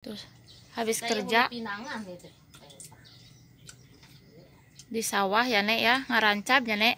Terus habis Saya kerja di sawah ya nek ya ngarancap ya nek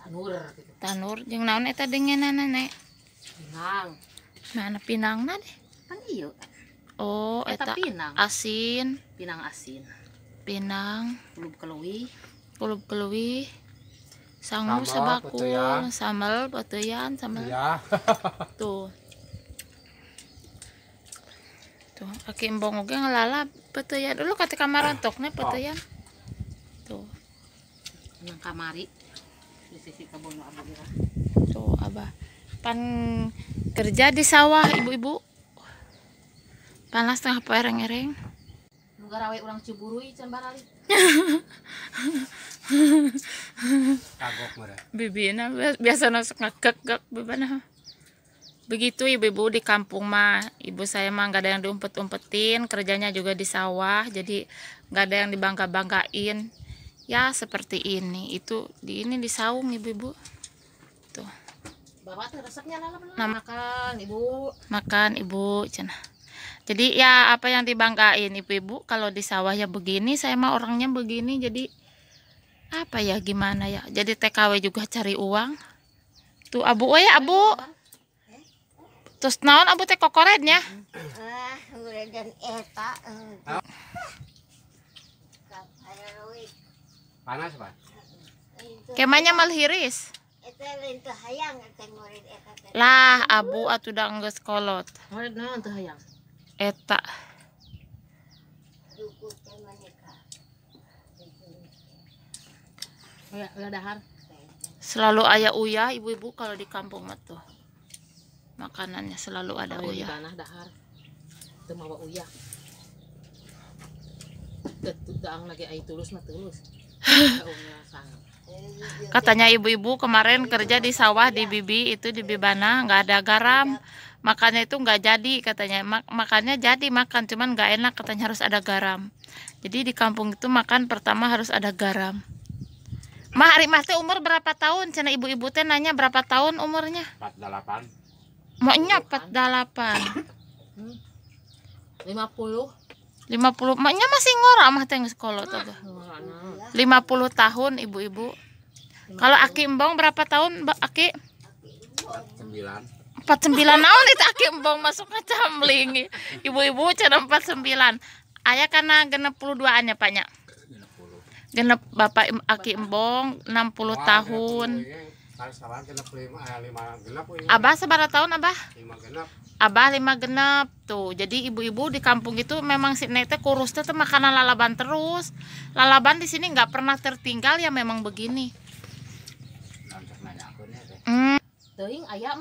tanur gitu. tanur yang naon eta dengenana nek pinang mana pinang deh kan iyo oh eta, pinang asin pinang asin pinang kulub kelui kulub kelui sangu sebakul samel sambal batuyan sambal ya. tuh tuh kaki embong oge ngelala peteyan dulu kata kamar ne oh. peteyan tuh yang kamari di sisi kebun abah tuh abah pan kerja di sawah ibu-ibu panas tengah pereng-ereng gara we urang ciburui can barali kagok meureun bibina biasa sok ngakek-gek bebana begitu ibu-ibu di kampung mah ibu saya mah nggak ada yang diumpet-umpetin kerjanya juga di sawah jadi nggak ada yang dibangga-banggain ya seperti ini itu di ini di saung ibu-ibu tuh bawa makan ibu makan ibu cina jadi ya apa yang dibanggain ibu-ibu kalau di sawah ya begini saya mah orangnya begini jadi apa ya gimana ya jadi TKW juga cari uang tuh abu oh ya abu terus naon abu teh kokoretnya panas pak kemanya malhiris lah abu atau udah nggak sekolot eta selalu ayah uya ibu-ibu kalau di kampung mah tuh makanannya selalu ada uya. tanah dahar itu mawa lagi tulus mah tulus katanya ibu-ibu kemarin kerja di sawah di bibi itu di bibana nggak ada garam makannya itu nggak jadi katanya Mak makannya jadi makan cuman nggak enak katanya harus ada garam jadi di kampung itu makan pertama harus ada garam Mahari masih Mas umur berapa tahun? Cina ibu-ibu teh nanya berapa tahun umurnya? 48. Maknya 48. 50. 50. Maknya masih ngorak mah teng sekolah tuh. 50 nah, nah. tahun ibu-ibu. Kalau Aki Embong berapa tahun, Mbak Aki? 49. 49 tahun itu Aki Embong masuk ke camling. Ibu-ibu cara 49. Ayah karena 62-an banyak ya, ya? Genep Bapak Aki Embong 60 tahun. Nah, eh, abah seberapa tahun Abah? Lima genap. Abah lima genap tuh. Jadi ibu-ibu di kampung itu memang si nete kurusnya tuh makanan lalaban terus. Lalaban di sini nggak pernah tertinggal ya memang begini. Nah, hmm. Teuing aya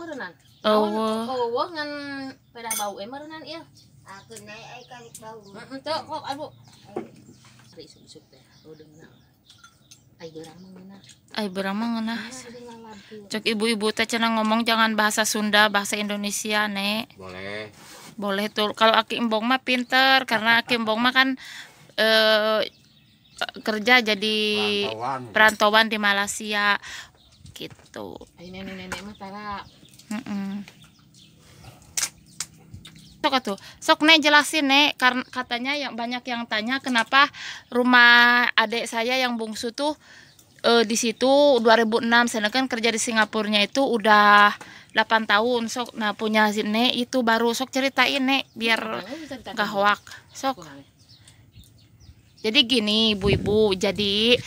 Oh. Oh, Oh, ngan pedah bau eh ya. Aku naik ai kali bau. Tuh kok abu? Ari sup-sup teh. Eudeung Ay berang mengenah. Cok ibu-ibu teh cina ngomong jangan bahasa Sunda, bahasa Indonesia, Nek. Boleh. Boleh tuh. Kalau Aki Embong mah pinter karena Aki Embong mah kan eh kerja jadi perantauan, perantauan di Malaysia gitu. Ini nenek-nenek mah tara. Mm -mm cocok tuh sok nek jelasin nek karena katanya yang banyak yang tanya kenapa rumah adik saya yang bungsu tuh e, di situ 2006 sedangkan kerja di Singapurnya itu udah 8 tahun sok nah punya Nek itu baru sok ceritain Nek biar gak hoak sok jadi gini ibu-ibu jadi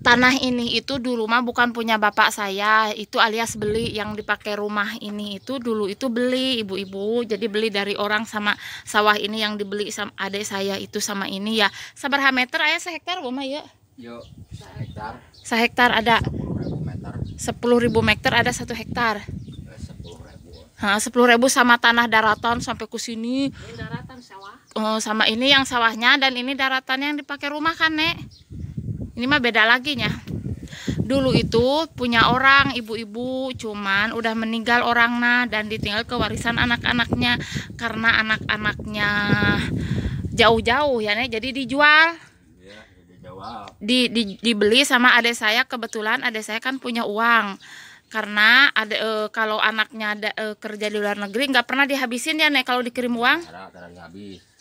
tanah ini itu dulu mah bukan punya bapak saya itu alias beli yang dipakai rumah ini itu dulu itu beli ibu-ibu jadi beli dari orang sama sawah ini yang dibeli sama adik saya itu sama ini ya sabar meter ayah sehektar rumah ya Yo, sehektar ada 10.000 ribu meter ada satu hektar Nah, eh, 10 ribu sama tanah daratan sampai ke sini. Ini daratan sawah. Oh, sama ini yang sawahnya dan ini daratan yang dipakai rumah kan, Nek? ini mah beda lagi ya dulu itu punya orang ibu-ibu cuman udah meninggal orangnya dan ditinggal ke warisan anak-anaknya karena anak-anaknya jauh-jauh ya nih jadi dijual iya, di, di, dibeli sama adik saya kebetulan adik saya kan punya uang karena ada e, kalau anaknya ada e, kerja di luar negeri nggak pernah dihabisin ya nek kalau dikirim uang karena, karena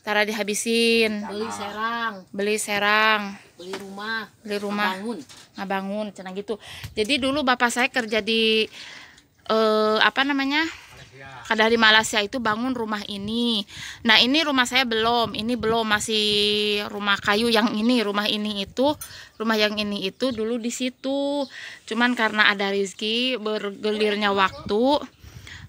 cara dihabisin beli serang beli serang beli rumah beli rumah bangun ngabangun cenah gitu jadi dulu bapak saya kerja di eh, apa namanya kadari di Malaysia itu bangun rumah ini nah ini rumah saya belum ini belum masih rumah kayu yang ini rumah ini itu rumah yang ini itu dulu di situ cuman karena ada rezeki bergelirnya waktu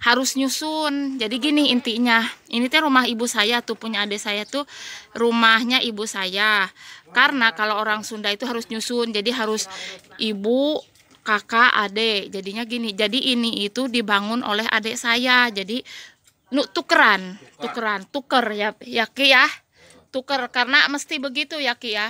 harus nyusun. Jadi gini intinya, ini teh rumah ibu saya tuh punya adik saya tuh rumahnya ibu saya. Karena kalau orang Sunda itu harus nyusun, jadi harus ibu, kakak, adik. Jadinya gini. Jadi ini itu dibangun oleh adik saya. Jadi nu tukeran, tukeran, tuker ya, ya ya. Tuker karena mesti begitu ya ki ya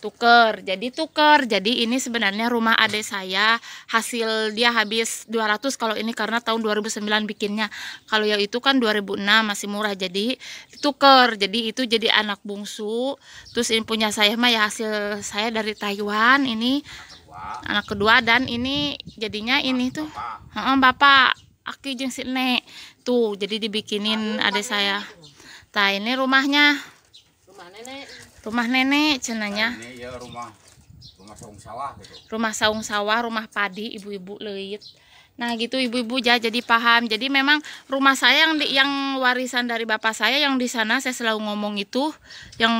tuker jadi tuker jadi ini sebenarnya rumah adik saya hasil dia habis 200 kalau ini karena tahun 2009 bikinnya kalau yang itu kan 2006 masih murah jadi tuker jadi itu jadi anak bungsu terus ini punya saya mah ya hasil saya dari Taiwan ini anak kedua dan ini jadinya ini tuh bapak, bapak aki jeung Nek tuh jadi dibikinin adik saya nah ini rumahnya rumah nenek cenanya nah, ini ya rumah rumah saung sawah gitu rumah saung sawah rumah padi ibu-ibu leit nah gitu ibu-ibu ya jadi paham jadi memang rumah saya yang di, yang warisan dari bapak saya yang di sana saya selalu ngomong itu yang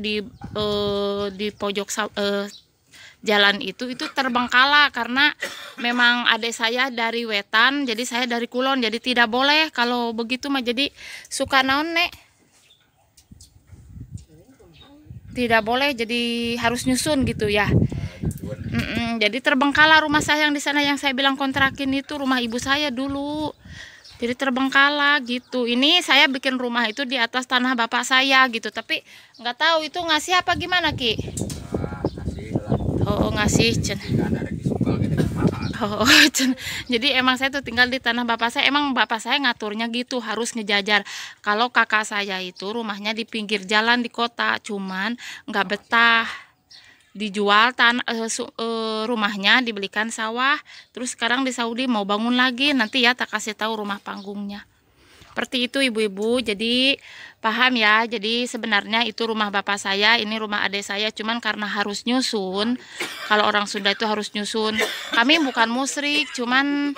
di eh, di pojok eh, jalan itu itu terbengkala karena memang adik saya dari wetan jadi saya dari kulon jadi tidak boleh kalau begitu mah jadi suka naon nek tidak boleh jadi harus nyusun gitu ya mm -mm, jadi terbengkalai rumah saya yang di sana yang saya bilang kontrakin itu rumah ibu saya dulu jadi terbengkala gitu ini saya bikin rumah itu di atas tanah bapak saya gitu tapi nggak tahu itu ngasih apa gimana ki ah, oh ngasih cen Oh, jadi emang saya tuh tinggal di tanah bapak saya. Emang bapak saya ngaturnya gitu harus ngejajar. Kalau kakak saya itu rumahnya di pinggir jalan di kota, cuman nggak betah dijual tanah eh, uh, eh, uh, rumahnya dibelikan sawah terus sekarang di Saudi mau bangun lagi nanti ya tak kasih tahu rumah panggungnya seperti itu ibu-ibu jadi paham ya jadi sebenarnya itu rumah bapak saya ini rumah adik saya cuman karena harus nyusun kalau orang Sunda itu harus nyusun kami bukan musrik cuman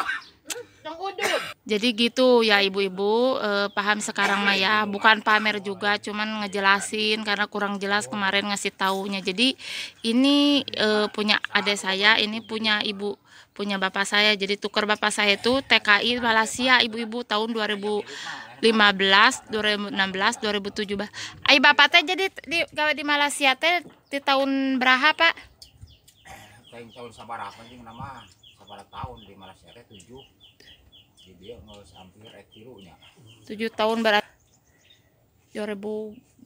jadi gitu ya ibu-ibu e, paham sekarang Maya ya bukan pamer juga cuman ngejelasin karena kurang jelas kemarin ngasih taunya jadi ini e, punya adik saya ini punya ibu punya bapak saya. Jadi tukar bapak saya itu TKI Malaysia ibu-ibu tahun 2015, 2016, 2017. Ai bapak teh jadi di gawe di Malaysia teh di tahun berapa, Pak? Tahun tahun sabaraha jeung nama Sabar tahun di Malaysia teh 7. Jadi dia ngeus hampir etirunya. Eh, 7 tahun berarti 2000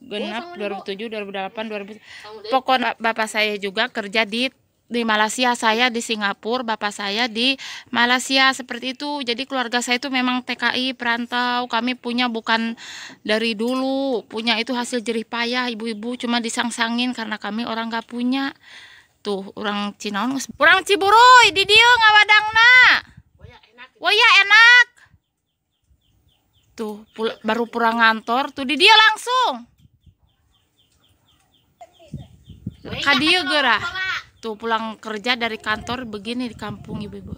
genap 2007 2008 2000 pokoknya bapak saya juga kerja di di Malaysia saya di Singapura bapak saya di Malaysia seperti itu jadi keluarga saya itu memang TKI perantau kami punya bukan dari dulu punya itu hasil jerih payah ibu-ibu cuma disangsangin karena kami orang nggak punya tuh orang Cina orang Ciburuy di dia ngawadangna oh, ya enak tuh pul baru pulang ngantor tuh di dia langsung kadieu oh, iya, gerah waktu pulang kerja dari kantor begini di kampung ibu-ibu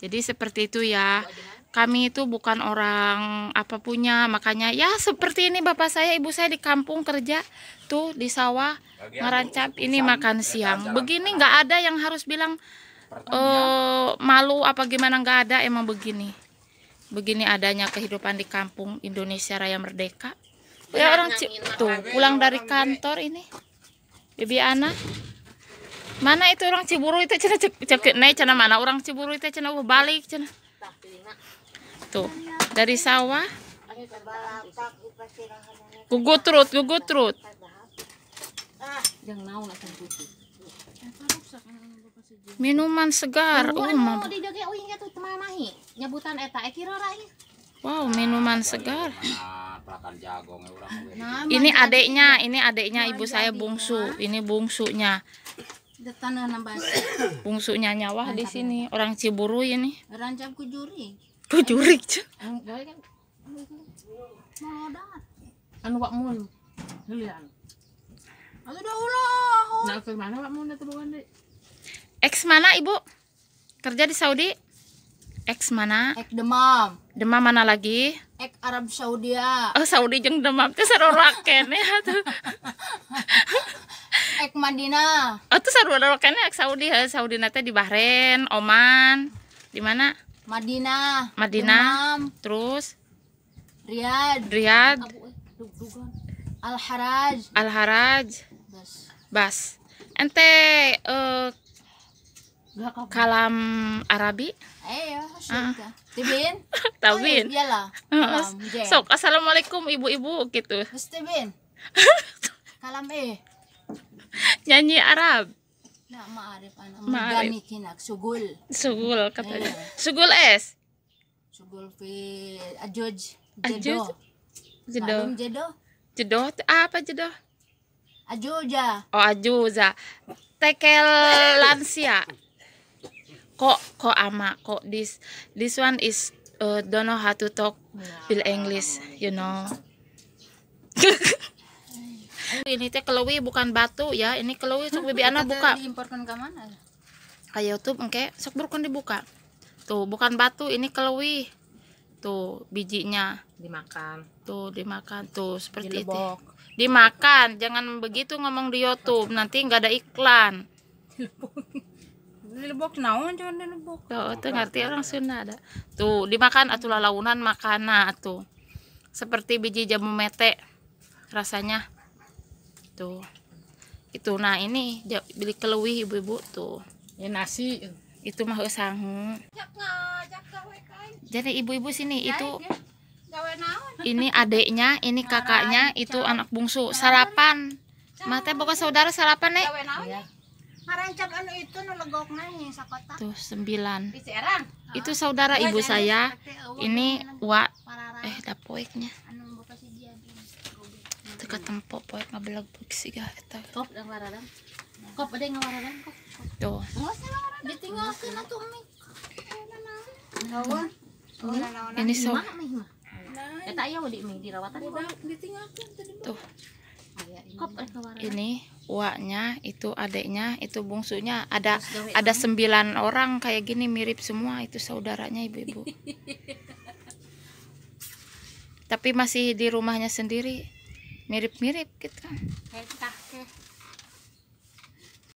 jadi seperti itu ya kami itu bukan orang apa punya makanya ya seperti ini bapak saya ibu saya di kampung kerja tuh di sawah ngerancap ini makan siang begini nggak ada yang harus bilang uh, malu apa gimana nggak ada emang begini begini adanya kehidupan di kampung Indonesia Raya Merdeka ya orang tuh pulang dari kantor ini Bibi Ana Mana itu orang Ciburu itu cina cek naik cina mana orang Ciburu itu cina uh, balik cina. Tuh dari sawah. Gugut rut gugut rut Minuman segar, uh, Wow, minuman segar. Nah, eh, nah, ini adiknya, ini adiknya ibu saya bungsu, ini bungsunya pungsunya nyawah di sini orang Ciburu ini. rancap kujuri Kujurik. Kujurik. Kan? Anu Pak Mun. Lihat. Aku dah ulah. Nah, ke mana Pak Mun itu bukan, Dek? Ex mana, Ibu? Kerja di Saudi? Ex mana? Ex Demam. Demam mana lagi? Ex Arab Saudi. Ya. Oh, Saudi jeung Demam teh sarorake ya tuh ek eh, Madinah. Oh, itu ada kana ek Saudi, he. Eh, Saudi nanti di Bahrain, Oman, di mana? Madinah. Madinah. Imam. Terus Riyadh. Riyadh. Eh, Al-Haraj. Al-Haraj. Bas. Bas. Ente uh, kalam Arabi? Eh, ya. Ah. Tibin? Tabin. Oh, iya, iyalah. Sok, assalamualaikum ibu-ibu gitu. Tibin. kalam eh. nyanyi Arab Nah, maarif anak maarif kinak sugul sugul katanya eh. sugul es sugul fi ajuj ah, jedo jedo jedo jedo apa jedo ajuja oh ajuza tekel lansia kok kok ama kok this this one is uh, don't know how to talk yeah. bil English you know ini teh kelewi bukan batu ya. Ini kelewi sok hmm, bibi anak buka. Diimporkan ke mana? Kayak YouTube engke sok burukun dibuka. Tuh, bukan batu, ini kelewi. Tuh, bijinya dimakan. Tuh, dimakan. Tuh, seperti itu. Dimakan. Jangan begitu ngomong di YouTube, nanti nggak ada iklan. lebok naon cuman lebok oh, tuh ngerti orang Sunda ada tuh dimakan atau lalaunan makanan tuh seperti biji jamu mete rasanya tuh gitu. itu nah ini beli keluwi ibu-ibu tuh ya nasi itu mah sangu jadi ibu-ibu sini itu ya. ini adeknya ini kakaknya itu anak bungsu sarapan mata bawa saudara sarapan nih iya. anu tuh sembilan itu ah. saudara iya, ibu saya ini wa eh dapoiknya anu Ito katampo po at mabalag po siga. Ito. Kop, ang wararan. Kop, ada nga wararan. Kop. Ito. Dito nga ako na to, may. Nawa. Wala Ini so. Ito ayaw, di may dirawatan. Dito nga ako. Ito. ini uaknya itu adiknya itu bungsunya ada ada sembilan orang kayak gini mirip semua itu saudaranya ibu-ibu tapi masih di rumahnya sendiri mirip-mirip gitu kan. Kayak kita